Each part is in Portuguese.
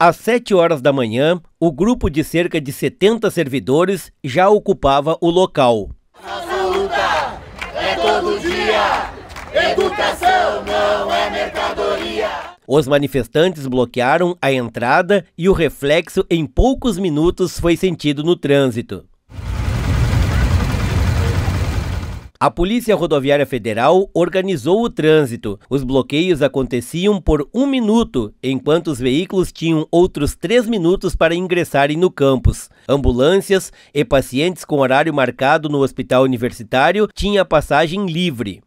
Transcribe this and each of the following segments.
Às 7 horas da manhã, o grupo de cerca de 70 servidores já ocupava o local. Nossa luta é todo dia. Educação não é mercadoria. Os manifestantes bloquearam a entrada e o reflexo em poucos minutos foi sentido no trânsito. A Polícia Rodoviária Federal organizou o trânsito. Os bloqueios aconteciam por um minuto, enquanto os veículos tinham outros três minutos para ingressarem no campus. Ambulâncias e pacientes com horário marcado no hospital universitário tinham passagem livre.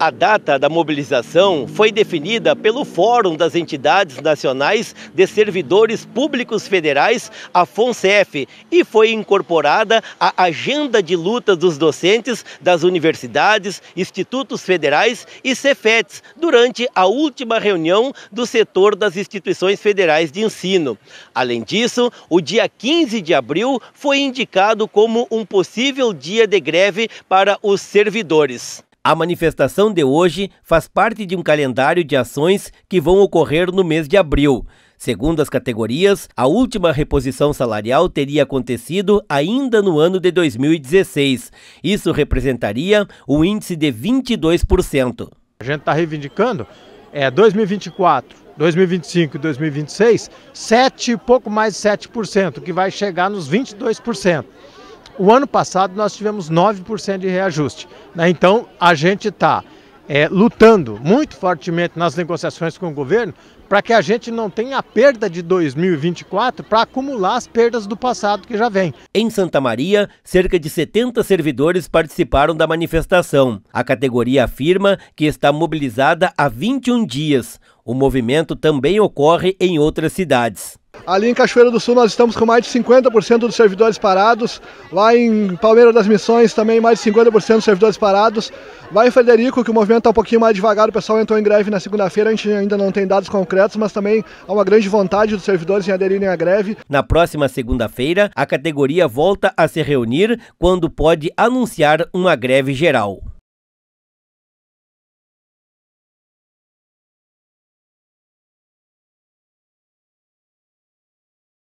A data da mobilização foi definida pelo Fórum das Entidades Nacionais de Servidores Públicos Federais, a Foncef, e foi incorporada à Agenda de Luta dos Docentes das Universidades, Institutos Federais e Cefets durante a última reunião do setor das instituições federais de ensino. Além disso, o dia 15 de abril foi indicado como um possível dia de greve para os servidores. A manifestação de hoje faz parte de um calendário de ações que vão ocorrer no mês de abril. Segundo as categorias, a última reposição salarial teria acontecido ainda no ano de 2016. Isso representaria um índice de 22%. A gente está reivindicando é 2024, 2025 e 2026, 7, pouco mais de 7%, que vai chegar nos 22%. O ano passado nós tivemos 9% de reajuste. Né? Então a gente está é, lutando muito fortemente nas negociações com o governo para que a gente não tenha a perda de 2024 para acumular as perdas do passado que já vem. Em Santa Maria, cerca de 70 servidores participaram da manifestação. A categoria afirma que está mobilizada há 21 dias. O movimento também ocorre em outras cidades. Ali em Cachoeira do Sul nós estamos com mais de 50% dos servidores parados. Lá em Palmeiras das Missões também mais de 50% dos servidores parados. Lá em Frederico, que o movimento está um pouquinho mais devagar, o pessoal entrou em greve na segunda-feira, a gente ainda não tem dados concretos projetos, mas também há uma grande vontade dos servidores em aderirem à greve. Na próxima segunda-feira, a categoria volta a se reunir quando pode anunciar uma greve geral.